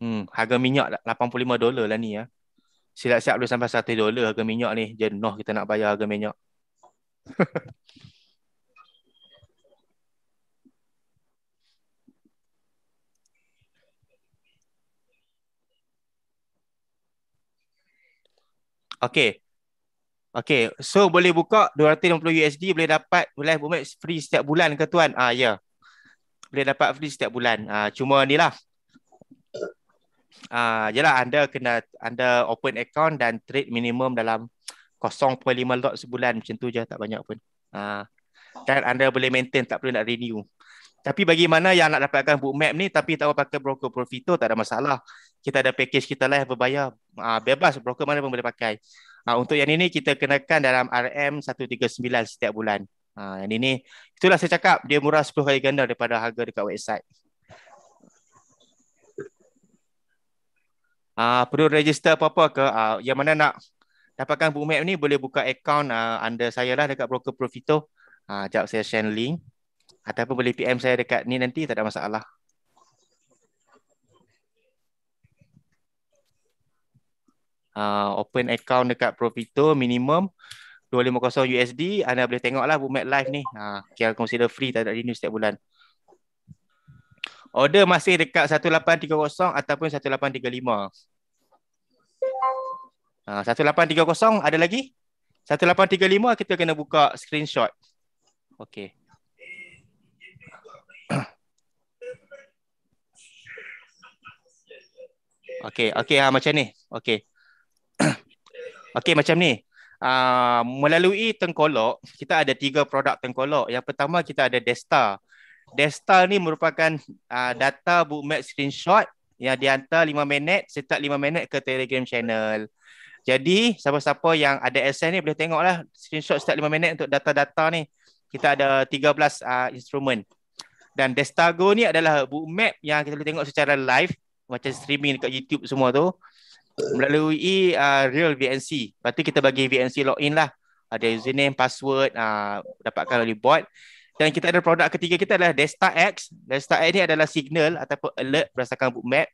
Hmm, harga minyak 85 lah. dolar lah ni ya. Silap-silap boleh sampai 100 dolar harga minyak ni. Jenuh kita nak bayar harga minyak. okay. Okay, so boleh buka 250 USD boleh dapat boleh umat free setiap bulan ke tuan? Ah ya. Yeah. Boleh dapat free setiap bulan. Ah cuma ni lah jelah ah, anda kena anda open account dan trade minimum dalam 0.5 lot sebulan macam tu je tak banyak pun. Uh, ah, dan anda boleh maintain tak perlu nak renew. Tapi bagi mana yang nak dapatkan book map ni tapi tak pakai broker Profito tak ada masalah. Kita ada package kita lah berbayar. Uh, bebas broker mana pun boleh pakai. Uh, untuk yang ini kita kenakan dalam RM139 setiap bulan. Uh, yang ini itulah saya cakap dia murah 10 kali ganda daripada harga dekat website. uh, perlu register apa-apa ke uh, yang mana nak dapatkan book map ni boleh buka account uh, under saya lah dekat broker Profito. Uh, sekejap saya share link. Ataupun boleh PM saya dekat ni nanti tak ada masalah. Uh, open account dekat Profito minimum 250 USD. Anda boleh tengok lah book map live ni. Uh, kira consider free tak ada renew setiap bulan. Order masih dekat 1830 ataupun 1835. Uh, 1830 ada lagi? 1835 kita kena buka screenshot. Okey. Okey, okey ha, macam ni. Okey. okey macam ni. Uh, melalui tengkolok, kita ada tiga produk tengkolok. Yang pertama kita ada Desta. Destal ni merupakan uh, data bookmap screenshot yang dihantar 5 minit setiap 5 minit ke Telegram channel. Jadi siapa-siapa yang ada access ni boleh tengoklah screenshot setiap 5 minit untuk data-data ni. Kita ada 13 uh, ah, instrumen. Dan Destago ni adalah map yang kita boleh tengok secara live macam streaming dekat YouTube semua tu melalui uh, real VNC. Lepas tu kita bagi VNC login lah. Ada username, password uh, dapatkan oleh bot. Dan kita ada produk ketiga kita adalah Desta X. Desta X ni adalah signal ataupun alert berdasarkan book map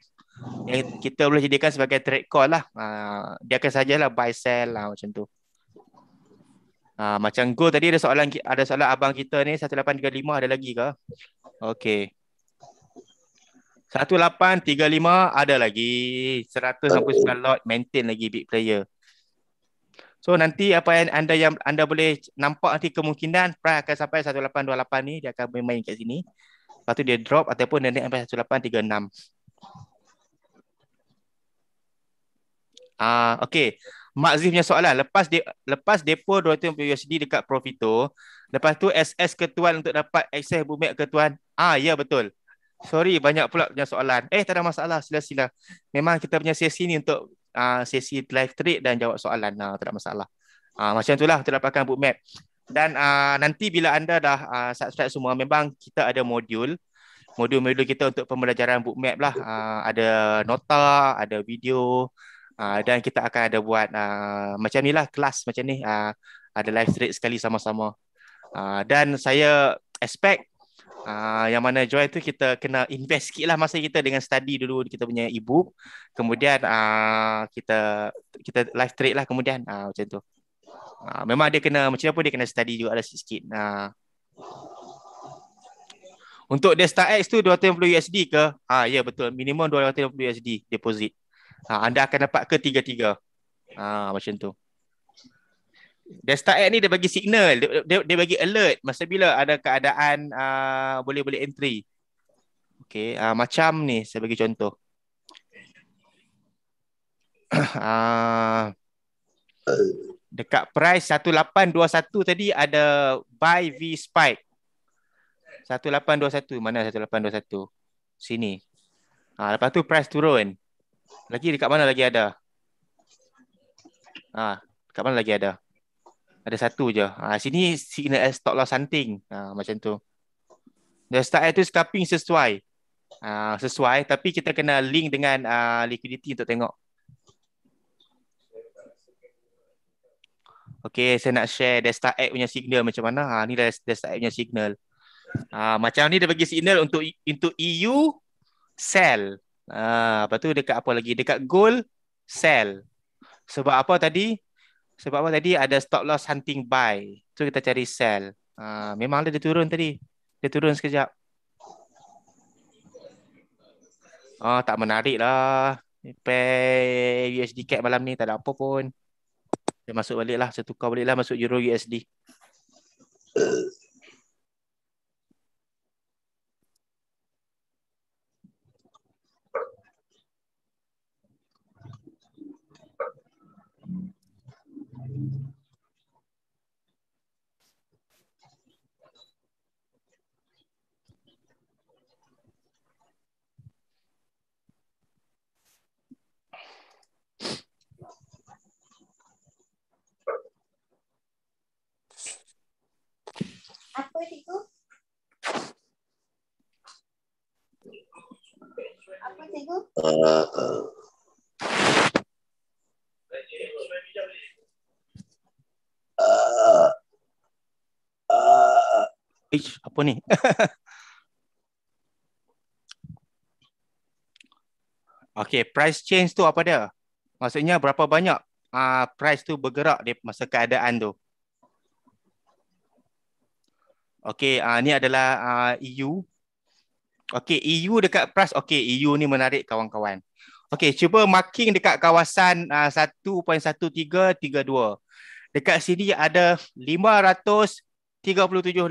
yang kita boleh jadikan sebagai trade call lah. Uh, dia akan sajalah buy sell lah macam tu. Uh, macam go tadi ada soalan ada soalan abang kita ni 1835 ada lagi ke? Okay. 1835 ada lagi 169 lot maintain lagi big player. So nanti apa yang anda yang anda boleh nampak nanti kemungkinan price akan sampai 1828 ni dia akan bermain kat sini. Lepas tu dia drop ataupun dia naik sampai 1836. Ah uh, okey. Mak Zif punya soalan lepas dia lepas depo 250 USD dekat Profito, lepas tu SS ketuan untuk dapat access bumi ketuan. Ah ya yeah, betul. Sorry banyak pula punya soalan. Eh tak ada masalah sila-sila. Memang kita punya sesi ni untuk uh, sesi live trade dan jawab soalan uh, tak ada masalah. Uh, macam itulah kita dapatkan book map. Dan uh, nanti bila anda dah uh, subscribe semua memang kita ada modul modul-modul kita untuk pembelajaran book map lah. Uh, ada nota, ada video uh, dan kita akan ada buat uh, macam inilah kelas macam ni uh, ada live trade sekali sama-sama. Uh, dan saya expect Ah, yang mana joy tu kita kena invest sikit lah masa kita dengan study dulu kita punya e Kemudian ah, kita kita live trade lah kemudian ah, macam tu. Ah, memang dia kena macam apa dia kena study juga lah sikit-sikit. Ah. Untuk Desta X tu 250 USD ke? Ah, ya betul. Minimum 250 USD deposit. Ah, anda akan dapat ketiga-tiga. Ah, macam tu. Desta Act ni dia bagi signal, dia, dia, dia bagi alert masa bila ada keadaan uh, boleh-boleh uh, entry. Okay, uh, macam ni saya bagi contoh. uh, dekat price 1821 tadi ada buy V spike. 1821, mana 1821? Sini. Uh, lepas tu price turun. Lagi dekat mana lagi ada? Ah, dekat mana lagi ada? ada satu je. Ha, sini signal as stop loss hunting. Ha, ah, macam tu. The start itu scalping sesuai. Ha, sesuai tapi kita kena link dengan uh, liquidity untuk tengok. Okay, saya nak share desktop app punya signal macam mana. Ha, ni dah desktop app punya signal. Ha, macam ni dia bagi signal untuk e, untuk EU sell. Ha, lepas tu dekat apa lagi? Dekat gold sell. Sebab apa tadi? Sebab apa tadi ada stop loss hunting buy. Tu kita cari sell. Uh, memang dia turun tadi. Dia turun sekejap. Oh, tak menarik lah. Pay USD cap malam ni. Tak ada apa pun. Dia masuk balik lah. Saya tukar balik lah masuk Euro USD. apa cikgu? Apa cikgu? Uh, uh. Ish, apa ni? okay, price change tu apa dia? Maksudnya berapa banyak uh, price tu bergerak di masa keadaan tu? Okey, uh, ni adalah uh, ah, EU. Okey, EU dekat Pras. Okey, EU ni menarik kawan-kawan. Okey, cuba marking dekat kawasan uh, ah, 1.1332. Dekat sini ada 537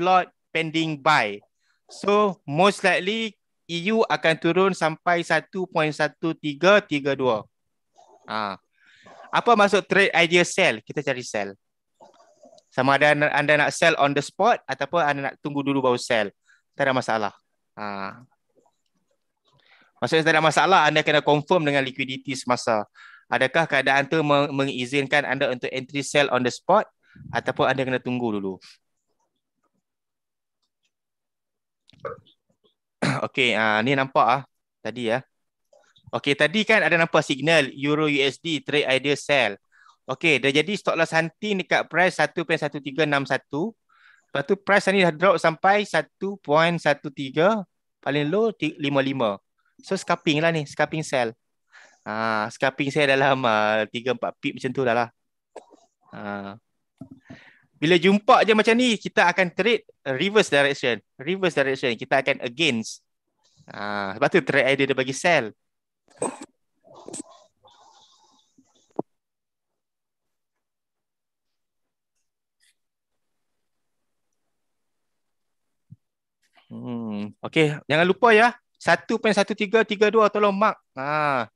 lot pending buy. So, most likely EU akan turun sampai 1.1332. Ah. Uh. Apa maksud trade idea sell? Kita cari sell. Sama ada anda nak sell on the spot ataupun anda nak tunggu dulu baru sell. Tak ada masalah. Ha. Maksudnya tak ada masalah anda kena confirm dengan liquidity semasa. Adakah keadaan tu mengizinkan anda untuk entry sell on the spot ataupun anda kena tunggu dulu? Okey, ha, ni nampak ah tadi ya. Okey, tadi kan ada nampak signal Euro USD trade idea sell. Okey, dah jadi stock loss hunting dekat price 1.1361. Lepas tu price ni dah drop sampai 1.13 paling low 55. So scalping lah ni, scalping sell. Uh, scalping sell dalam uh, ah, 3-4 pip macam tu dah lah. lah. Ha. bila jumpa je macam ni, kita akan trade reverse direction. Reverse direction, kita akan against. Uh, ha, lepas tu trade idea dia bagi sell. Hmm. Okey, jangan lupa ya. 1.1332 tolong mark. Ha.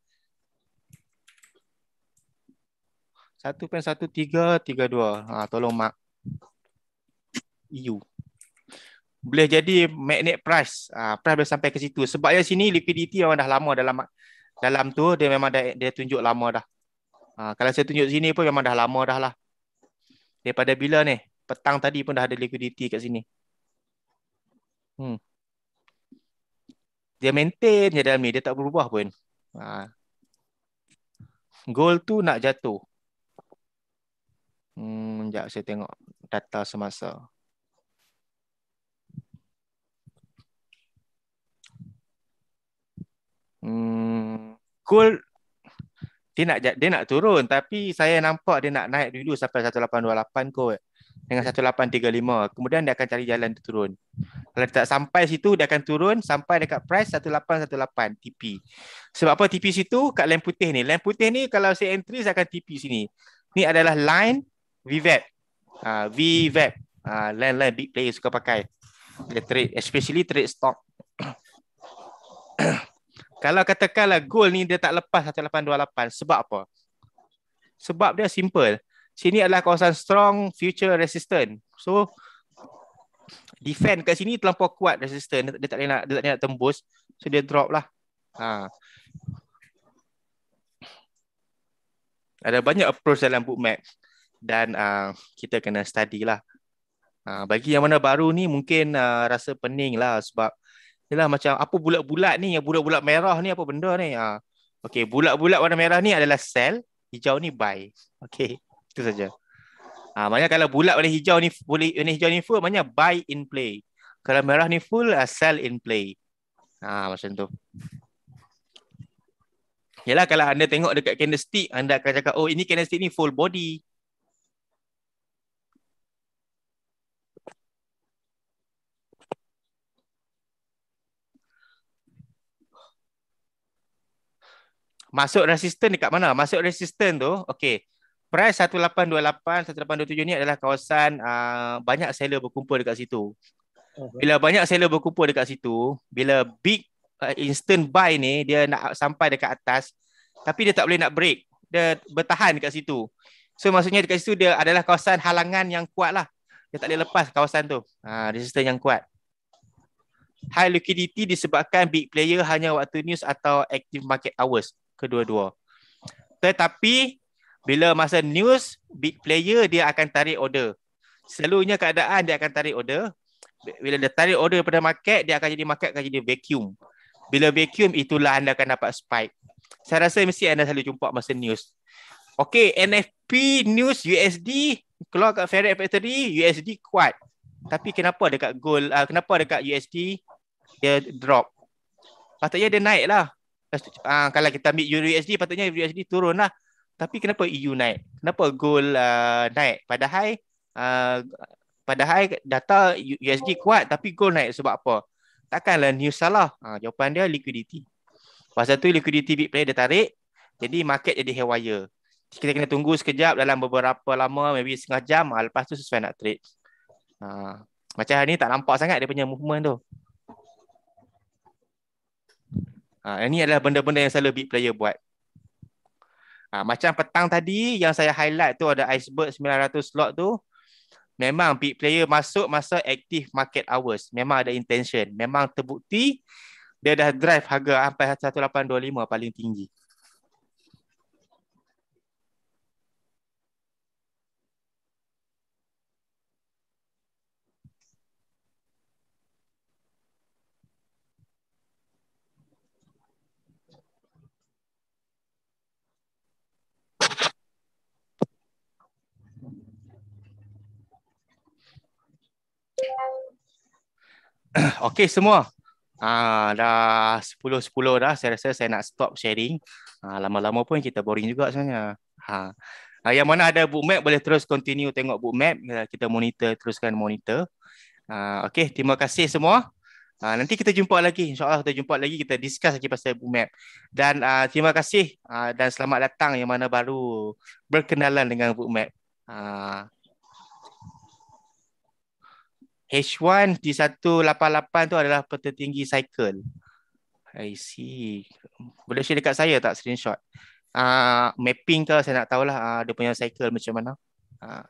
1.1332 ha tolong mark. EU. Boleh jadi magnet price. Ha, price boleh sampai ke situ. Sebab yang sini liquidity orang dah lama dalam dalam tu dia memang dah, dia tunjuk lama dah. Ha, kalau saya tunjuk sini pun memang dah lama dah lah. Daripada bila ni? Petang tadi pun dah ada liquidity kat sini. Hmm. Dia maintain je dalam ni. Dia tak berubah pun. Ha. Goal tu nak jatuh. Hmm, sekejap saya tengok data semasa. Hmm, goal dia nak dia nak turun tapi saya nampak dia nak naik dulu sampai 1828 kot dengan 1835 kemudian dia akan cari jalan dia turun. Kalau tak sampai situ dia akan turun sampai dekat price 1818 TP. Sebab apa TP situ kat line putih ni. Line putih ni kalau saya entry saya akan TP sini. Ni adalah line VVAP. Ah uh, VVAP. Ah uh, line line big player suka pakai. Dia trade especially trade stock. kalau katakanlah gold ni dia tak lepas 1828 sebab apa? Sebab dia simple. Sini adalah kawasan strong future resistant. So defend kat sini terlampau kuat resisten dia, dia tak nak dia tak nak tembus so dia drop lah ha ada banyak approach dalam bookmap dan uh, kita kena study lah uh, bagi yang mana baru ni mungkin uh, rasa pening lah sebab ialah macam apa bulat-bulat ni yang bulat-bulat merah ni apa benda ni uh, okey bulat-bulat warna merah ni adalah sell hijau ni buy okey itu saja Ah maknanya kalau bulat warna hijau ni boleh warna hijau ni full maknanya buy in play. Kalau merah ni full ah, sell in play. Ah macam tu. Yalah kalau anda tengok dekat candlestick anda akan cakap oh ini candlestick ni full body. Masuk resisten dekat mana? Masuk resisten tu, okey price 1828 1827 ni adalah kawasan uh, banyak seller berkumpul dekat situ. Bila banyak seller berkumpul dekat situ, bila big uh, instant buy ni dia nak sampai dekat atas tapi dia tak boleh nak break. Dia bertahan dekat situ. So maksudnya dekat situ dia adalah kawasan halangan yang kuat lah. Dia tak boleh lepas kawasan tu. Ha, ah, uh, resistance yang kuat. High liquidity disebabkan big player hanya waktu news atau active market hours. Kedua-dua. Tetapi bila masa news big player dia akan tarik order selalunya keadaan dia akan tarik order bila dia tarik order daripada market dia akan jadi market akan jadi vacuum bila vacuum itulah anda akan dapat spike saya rasa mesti anda selalu jumpa masa news Okay, NFP news USD keluar kat Ferret Factory, USD kuat. Tapi kenapa dekat gold, uh, kenapa dekat USD dia drop? Patutnya dia naik lah. Uh, ah, kalau kita ambil USD, patutnya USD turun lah tapi kenapa EU naik? Kenapa gold uh, naik? Padahal uh, padahal data USD kuat tapi gold naik sebab apa? Takkanlah news salah. Uh, jawapan dia liquidity. Pasal tu liquidity big player dia tarik. Jadi market jadi haywire. Kita kena tunggu sekejap dalam beberapa lama, maybe setengah jam. Ha, lepas tu sesuai nak trade. Uh, macam hari ni tak nampak sangat dia punya movement tu. Uh, ini adalah benda-benda yang selalu big player buat. Ha, macam petang tadi yang saya highlight tu ada iceberg 900 slot tu memang big player masuk masa active market hours memang ada intention memang terbukti dia dah drive harga sampai 1825 paling tinggi Okay semua. Ah dah 10 10 dah saya rasa saya nak stop sharing. Ah lama-lama pun kita boring juga sebenarnya. Ha. Ah yang mana ada book map boleh terus continue tengok book map ah, kita monitor teruskan monitor. Ah okey terima kasih semua. Ah nanti kita jumpa lagi Insyaallah kita jumpa lagi kita discuss lagi pasal book map. Dan ah terima kasih ah dan selamat datang yang mana baru berkenalan dengan book map. H1 ah. T188 tu adalah peta tinggi cycle. I see. Boleh share dekat saya tak screenshot? Uh, mapping ke saya nak tahulah uh, dia punya cycle macam mana. Uh.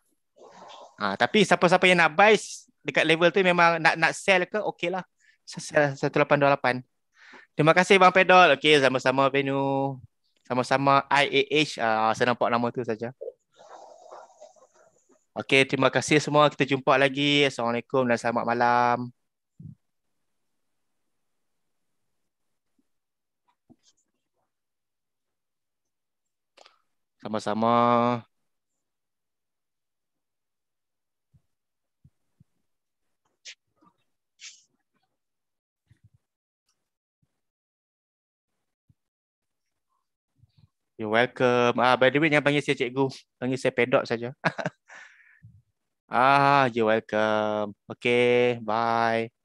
Uh, tapi siapa-siapa yang nak buy dekat level tu memang nak nak sell ke okay lah. 1828. Terima kasih Bang Pedol. Okay sama-sama Venu. Sama-sama IAH. Uh, saya nampak nama tu saja. Okey, terima kasih semua. Kita jumpa lagi. Assalamualaikum dan selamat malam. Sama-sama. You're welcome. Ah, by the way, jangan panggil saya cikgu. Panggil saya pedok saja. Ah, you're welcome. Okay, bye.